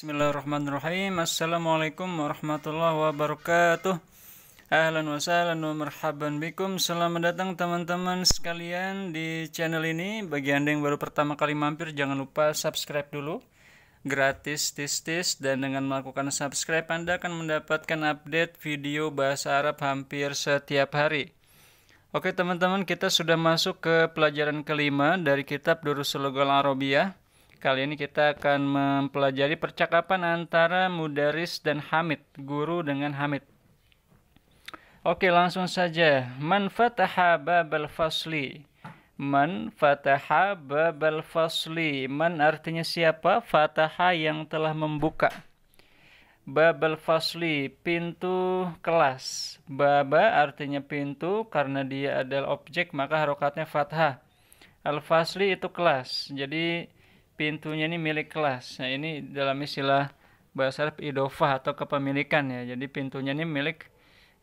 Bismillahirrahmanirrahim Assalamualaikum warahmatullahi wabarakatuh Ahlan wa sahlan wa marhaban bikum Selamat datang teman-teman sekalian di channel ini Bagi anda yang baru pertama kali mampir Jangan lupa subscribe dulu Gratis tis-tis Dan dengan melakukan subscribe Anda akan mendapatkan update video bahasa Arab hampir setiap hari Oke teman-teman kita sudah masuk ke pelajaran kelima Dari kitab Darussulugul Arabiyah Kali ini kita akan mempelajari percakapan antara Mudaris dan Hamid, guru dengan Hamid. Oke, langsung saja. Man fataha babal fasli. Man fataha babal fasli. Man artinya siapa? Fataha yang telah membuka. Babal fasli, pintu kelas. Baba artinya pintu karena dia adalah objek maka harokatnya fathah. Al-fasli itu kelas. Jadi pintunya ini milik kelas. Nah, ini dalam istilah bahasa Arab idofah atau kepemilikan ya. Jadi pintunya ini milik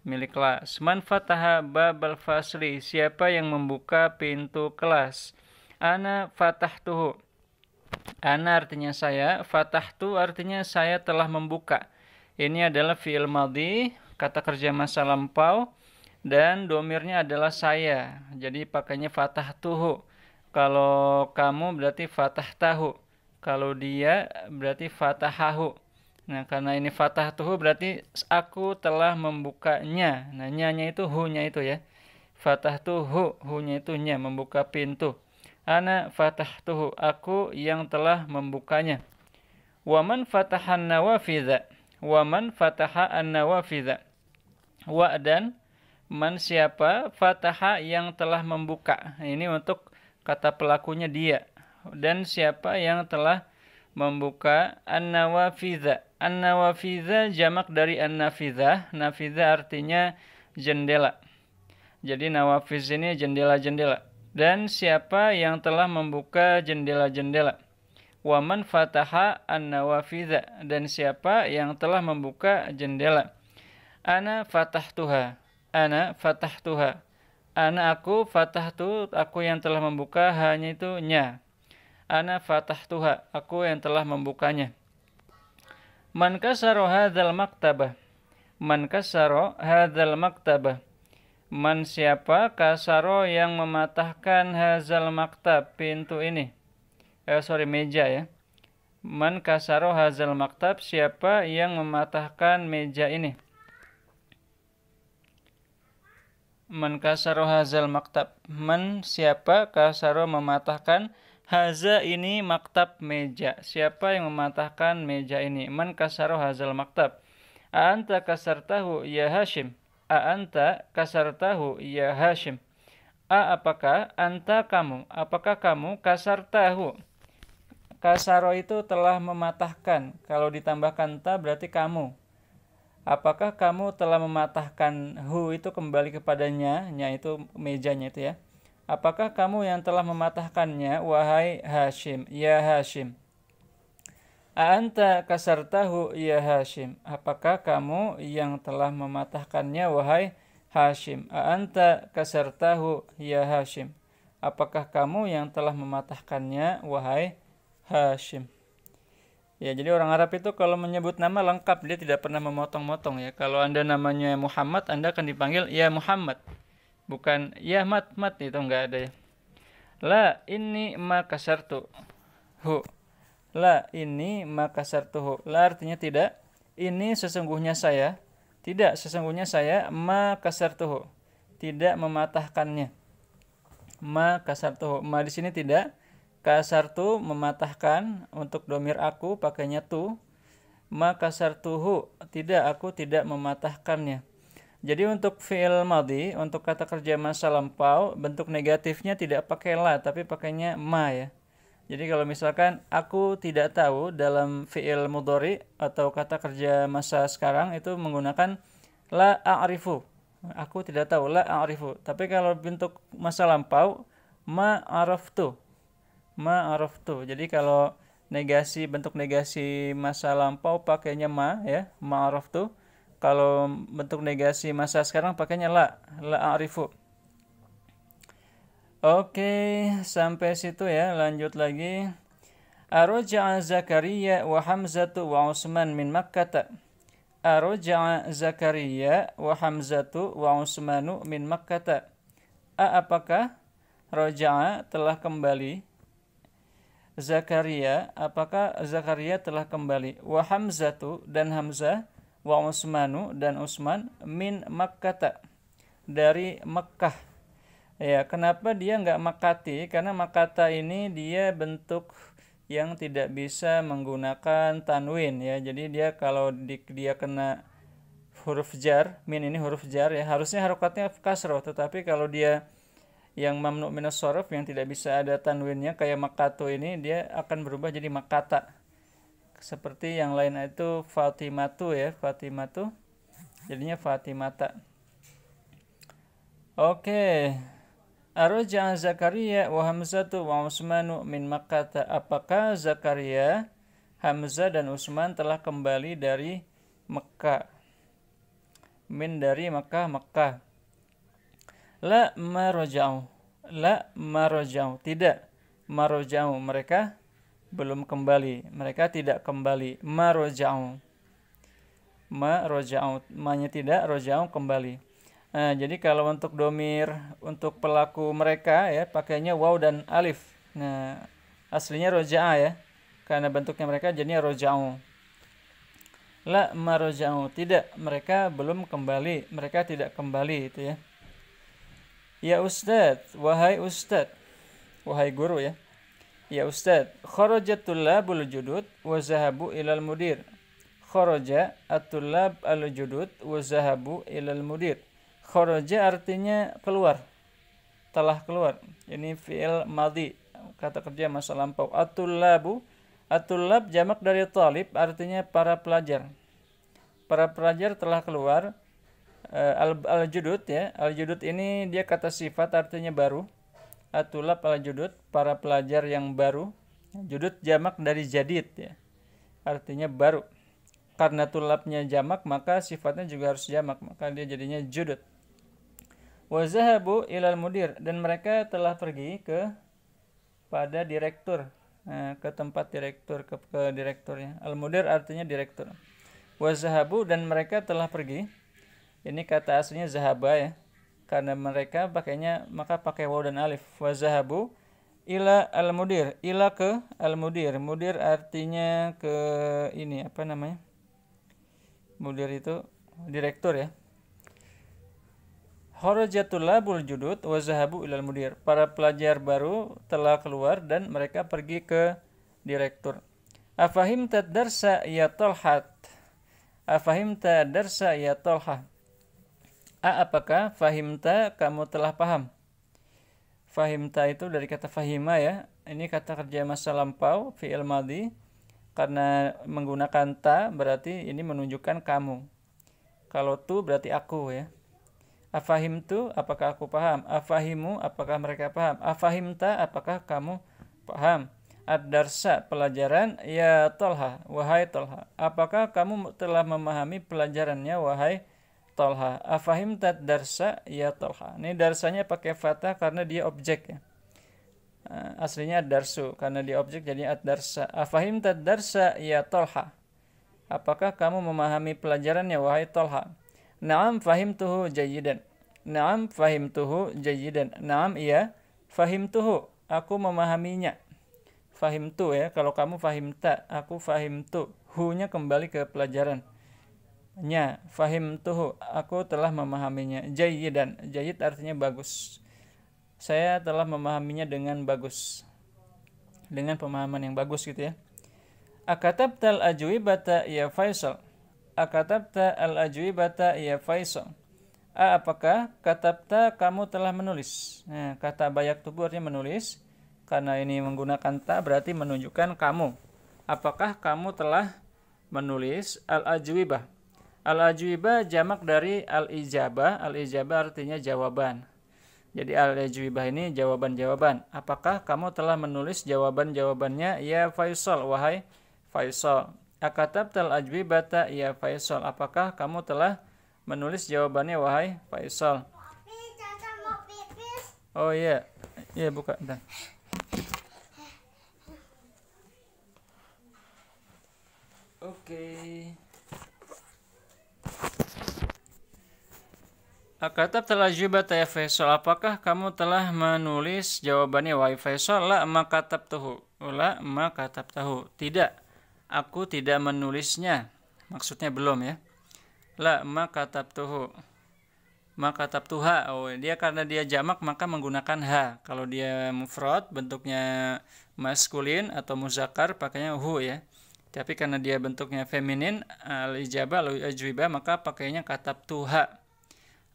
milik kelas. Man fataha babal fasli, siapa yang membuka pintu kelas? Ana fatah fatahtuhu. Ana artinya saya, Fatah tuh artinya saya telah membuka. Ini adalah fi'il madhi, kata kerja masa lampau dan domirnya adalah saya. Jadi pakainya fatah fatahtuhu. Kalau kamu berarti fatah tahu. Kalau dia berarti fatahahu. Nah, karena ini fatah tuhu berarti aku telah membukanya. Nah, nyanya itu hunya itu ya. Fatah tuhu hunya itu nya, membuka pintu. Ana fatah tuhu aku yang telah membukanya. Waman fatahan nawafidha. Waman fataha an nawafidha. Wa dan man siapa fataha yang telah membuka. Nah, ini untuk kata pelakunya dia dan siapa yang telah membuka an-nawafidha. An-nawafidha jamak dari an-nafidha. Nafidha artinya jendela. Jadi nawafiz ini jendela-jendela. Dan siapa yang telah membuka jendela-jendela? Waman fataha an-nawafidha. Dan siapa yang telah membuka jendela? Ana fatahtuha. Ana fatahtuha. Ana aku fatah tu aku yang telah membuka hanya itu nya. Ana fatah tuha aku yang telah membukanya. Man kasaro hadzal maktabah. Man kasaro hadzal maktabah. Man siapa kasaro yang mematahkan hazal maktab pintu ini. Eh sorry meja ya. Man kasaro hazal maktab siapa yang mematahkan meja ini. Man kasaro hazal maktab. Man siapa kasaro mematahkan haza ini maktab meja. Siapa yang mematahkan meja ini? Man kasaro hazal maktab. A anta kasartahu ya Hashim. A anta kasartahu ya Hashim. A apakah anta kamu? Apakah kamu kasartahu? Kasaro itu telah mematahkan. Kalau ditambahkan ta berarti kamu apakah kamu telah mematahkan hu itu kembali kepadanya nya itu mejanya itu ya apakah kamu yang telah mematahkannya wahai Hashim ya Hashim Anta kasartahu ya Hashim apakah kamu yang telah mematahkannya wahai Hashim Anta kasartahu ya Hashim apakah kamu yang telah mematahkannya wahai Hashim Ya, jadi orang Arab itu kalau menyebut nama lengkap, dia tidak pernah memotong-motong ya. Kalau Anda namanya Muhammad, Anda akan dipanggil ya Muhammad. Bukan ya Mat Mat itu enggak ada ya. La ini makasartu hu. La ini makasartu hu. La artinya tidak. Ini sesungguhnya saya. Tidak, sesungguhnya saya makasartu hu. Tidak mematahkannya. Makasartu hu. Ma di sini tidak kasar tu mematahkan untuk domir aku pakainya tu. Maka tuhu tidak aku tidak mematahkannya. Jadi untuk fi'il madhi, untuk kata kerja masa lampau, bentuk negatifnya tidak pakai la, tapi pakainya ma ya. Jadi kalau misalkan aku tidak tahu dalam fi'il mudhari atau kata kerja masa sekarang itu menggunakan la a'rifu. Aku tidak tahu la a'rifu. Tapi kalau bentuk masa lampau ma araftu ma araftu. Jadi kalau negasi bentuk negasi masa lampau pakainya ma ya, ma araftu. Kalau bentuk negasi masa sekarang pakainya la, la arifu. Oke, sampai situ ya. Lanjut lagi. Arja'a Zakaria wa Hamzatu wa Utsman min Makkah. Arja'a Zakaria wa Hamzatu wa Utsmanu min Makkah. A apakah Roja'a telah kembali Zakaria, apakah Zakaria telah kembali? Wa Hamzatu dan Hamzah, wa Usmanu dan Usman min Makkata dari Mekkah. Ya, kenapa dia nggak Makati? Karena Makata ini dia bentuk yang tidak bisa menggunakan tanwin ya. Jadi dia kalau di, dia kena huruf jar, min ini huruf jar ya, harusnya harokatnya kasroh. Tetapi kalau dia yang mamnu minus sorof yang tidak bisa ada tanwinnya kayak makato ini dia akan berubah jadi makata seperti yang lain itu fatimatu ya fatimatu jadinya fatimata oke okay. jangan zakaria wa hamzatu wa usmanu min makata apakah zakaria hamzah dan usman telah kembali dari Mekah min dari Mekah Mekah La marojau. La marojau. Tidak. Marojau. Mereka belum kembali. Mereka tidak kembali. Marojau. Marojau. Manya tidak. Rojau kembali. Nah, jadi kalau untuk domir, untuk pelaku mereka ya pakainya waw dan alif. Nah, aslinya roja'a ya. Karena bentuknya mereka jadi roja'u. La maroja'u. Tidak, mereka belum kembali. Mereka tidak kembali itu ya. Ya Ustadz, wahai Ustadz, wahai guru ya. Ya Ustadz, kharajatul judud wa zahabu ilal mudir. Kharaja atullab tullab al-judud wa ilal mudir. Kharaja artinya keluar. Telah keluar. Ini fi'il madhi, kata kerja masa lampau. Atullabu, atullab jamak dari talib artinya para pelajar. Para pelajar telah keluar Eh, al, al judud ya al judud ini dia kata sifat artinya baru atulab al judud para pelajar yang baru judud jamak dari jadid ya artinya baru karena tulapnya jamak maka sifatnya juga harus jamak maka dia jadinya judud wazahabu ilal mudir dan mereka telah pergi ke pada direktur eh, ke tempat direktur ke, ke direkturnya al mudir artinya direktur wazahabu dan mereka telah pergi ini kata aslinya zahaba ya karena mereka pakainya maka pakai waw dan alif wa zahabu ila al mudir ila ke al mudir mudir artinya ke ini apa namanya mudir itu direktur ya labul judud wa zahabu ilal mudir para pelajar baru telah keluar dan mereka pergi ke direktur afahim tadarsa ya tolhat afahim tadarsa ya tolhat A. Apakah fahimta kamu telah paham? Fahimta itu dari kata fahima ya. Ini kata kerja masa lampau, fi'il madi Karena menggunakan ta berarti ini menunjukkan kamu. Kalau tu berarti aku ya. Afahim tu apakah aku paham? Afahimu apakah mereka paham? Afahimta apakah kamu paham? Ad-darsa pelajaran ya Tolha, wahai Tolha. Apakah kamu telah memahami pelajarannya wahai Tolha. Afahim tat darsa ya Tolha. Ini darsanya pakai fatah karena dia objek ya. Eh, aslinya darsu karena dia objek jadi ad darsa. Afahim tat darsa ya Tolha. Apakah kamu memahami pelajaran pelajarannya wahai Tolha? Naam fahim tuhu jayidan. Naam fahim tuhu jayidan. Naam iya fahim tuhu. Aku memahaminya. Fahim tu ya. Kalau kamu fahim tak, aku fahim tu. Hunya kembali ke pelajaran nya fahim tuh aku telah memahaminya jayid dan jayid artinya bagus saya telah memahaminya dengan bagus dengan pemahaman yang bagus gitu ya tal ajui bata ya faisal tal al bata ya faisal A, apakah katabta kamu telah menulis nah kata bayak tubuh artinya menulis karena ini menggunakan ta berarti menunjukkan kamu apakah kamu telah menulis al ajwibah al ajwiba jamak dari al-ijabah. Al-ijabah artinya jawaban. Jadi al ajwiba ini jawaban-jawaban. Apakah kamu telah menulis jawaban-jawabannya ya Faisal wahai Faisal? Akatab tal ajwibata ya Faisal. Apakah kamu telah menulis jawabannya wahai Faisal? Oh iya. Iya buka bentar. Oke. Okay. Kata telah jubah ya Faisal, apakah kamu telah menulis jawabannya wa Faisal? La ma katab tahu. La ma katab tahu. Tidak, aku tidak menulisnya. Maksudnya belum ya. La ma katab tahu. Ma katab tuha. Oh, dia karena dia jamak maka menggunakan ha. Kalau dia mufrad bentuknya maskulin atau muzakar pakainya hu ya. Tapi karena dia bentuknya feminin al ijabah al maka pakainya katab tuha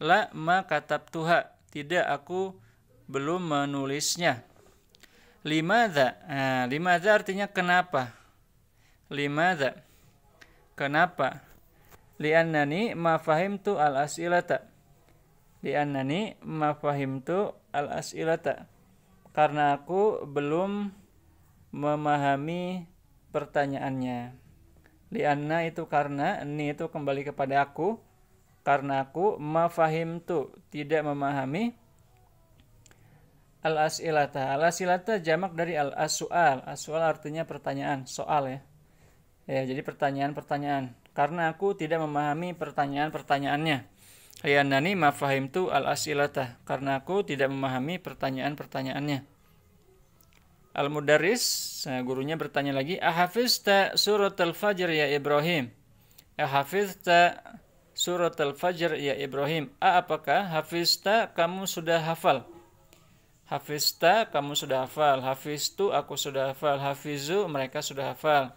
la ma katab tuha tidak aku belum menulisnya lima za. nah, za artinya kenapa lima za. kenapa annani ma tu al asilata annani ma tu al asilata karena aku belum memahami pertanyaannya lianna itu karena ni itu kembali kepada aku karena aku mafahim tu tidak memahami al asilata al asilata jamak dari al asual asual artinya pertanyaan soal ya ya jadi pertanyaan pertanyaan karena aku tidak memahami pertanyaan pertanyaannya Lianani ya, mafahim tu al asilata karena aku tidak memahami pertanyaan pertanyaannya al mudaris gurunya bertanya lagi ahafista surat al fajr ya Ibrahim ahafista surat Al-Fajr ya Ibrahim. A, apakah hafizta kamu sudah hafal? Hafizta kamu sudah hafal. Hafiztu aku sudah hafal. Hafizu mereka sudah hafal.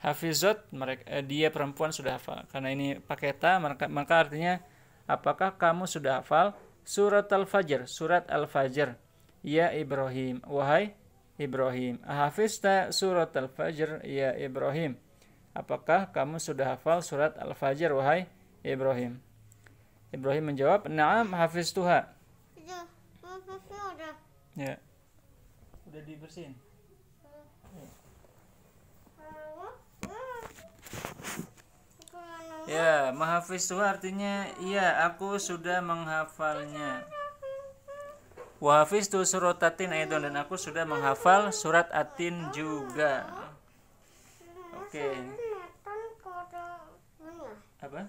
Hafizat mereka eh, dia perempuan sudah hafal. Karena ini ta maka, maka artinya apakah kamu sudah hafal surat Al-Fajr? Surat Al-Fajr ya Ibrahim. Wahai Ibrahim. Hafizta surat Al-Fajr ya Ibrahim. Apakah kamu sudah hafal surat Al-Fajr wahai Ibrahim. Ibrahim menjawab, "Na'am, hafiz tuha." Ya. Ya. Udah dibersihin. Hmm. Ya, mahafiz tuha artinya iya aku sudah menghafalnya. Wahafiz tu suratatin aidon dan aku sudah menghafal surat atin juga. Oke. Okay. Kan ya? Apa?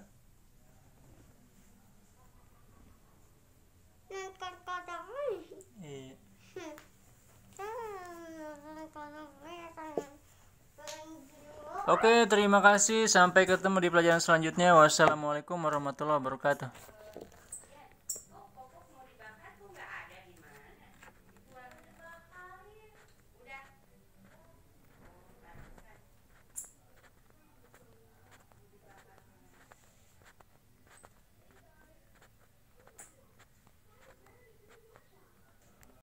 Oke, terima kasih. Sampai ketemu di pelajaran selanjutnya. Wassalamualaikum warahmatullahi wabarakatuh.